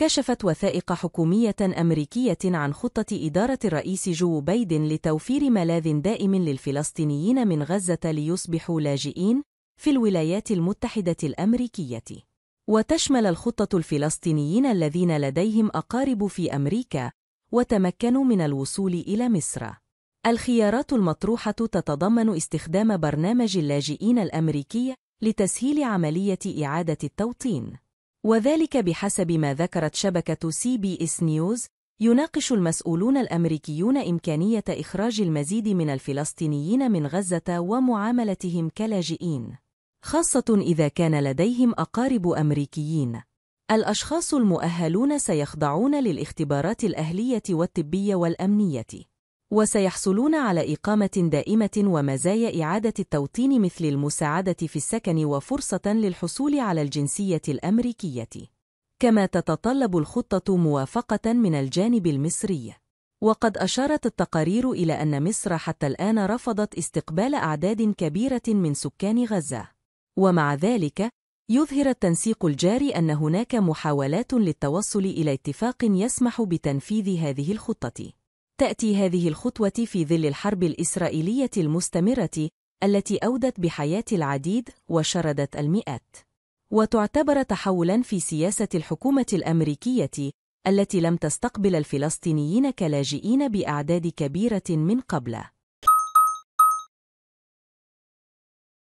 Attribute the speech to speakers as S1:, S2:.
S1: كشفت وثائق حكومية أمريكية عن خطة إدارة الرئيس جو بايدن لتوفير ملاذ دائم للفلسطينيين من غزة ليصبحوا لاجئين في الولايات المتحدة الأمريكية. وتشمل الخطة الفلسطينيين الذين لديهم أقارب في أمريكا وتمكنوا من الوصول إلى مصر. الخيارات المطروحة تتضمن استخدام برنامج اللاجئين الأمريكي لتسهيل عملية إعادة التوطين. وذلك بحسب ما ذكرت شبكة سي بي اس نيوز يناقش المسؤولون الأمريكيون إمكانية إخراج المزيد من الفلسطينيين من غزة ومعاملتهم كلاجئين خاصة إذا كان لديهم أقارب أمريكيين الأشخاص المؤهلون سيخضعون للاختبارات الأهلية والطبية والأمنية وسيحصلون على إقامة دائمة ومزايا إعادة التوطين مثل المساعدة في السكن وفرصة للحصول على الجنسية الأمريكية. كما تتطلب الخطة موافقة من الجانب المصري. وقد أشارت التقارير إلى أن مصر حتى الآن رفضت استقبال أعداد كبيرة من سكان غزة. ومع ذلك، يظهر التنسيق الجاري أن هناك محاولات للتوصل إلى اتفاق يسمح بتنفيذ هذه الخطة. تأتي هذه الخطوة في ظل الحرب الإسرائيلية المستمرة التي أودت بحياة العديد وشردت المئات وتعتبر تحولاً في سياسة الحكومة الأمريكية التي لم تستقبل الفلسطينيين كلاجئين بأعداد كبيرة من قبله